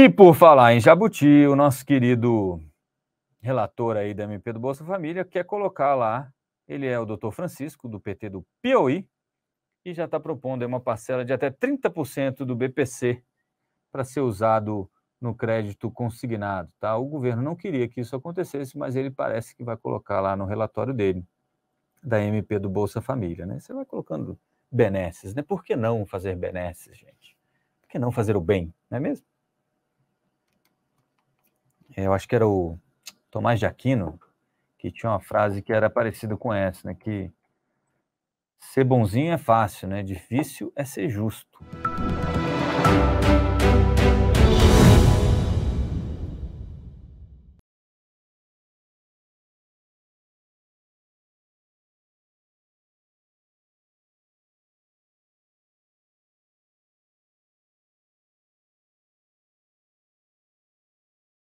E por falar em Jabuti, o nosso querido relator aí da MP do Bolsa Família quer colocar lá, ele é o doutor Francisco, do PT do Piauí, e já está propondo uma parcela de até 30% do BPC para ser usado no crédito consignado. Tá? O governo não queria que isso acontecesse, mas ele parece que vai colocar lá no relatório dele, da MP do Bolsa Família. Né? Você vai colocando benesses, né? Por que não fazer benesses, gente? Por que não fazer o bem, não é mesmo? É, eu acho que era o Tomás de Aquino, que tinha uma frase que era parecida com essa, né? Que ser bonzinho é fácil, né? Difícil é ser justo.